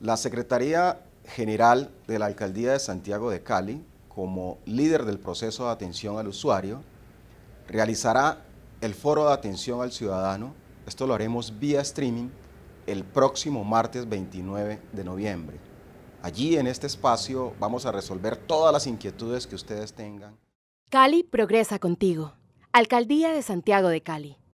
La Secretaría General de la Alcaldía de Santiago de Cali, como líder del proceso de atención al usuario, realizará el foro de atención al ciudadano. Esto lo haremos vía streaming el próximo martes 29 de noviembre. Allí en este espacio vamos a resolver todas las inquietudes que ustedes tengan. Cali progresa contigo. Alcaldía de Santiago de Cali.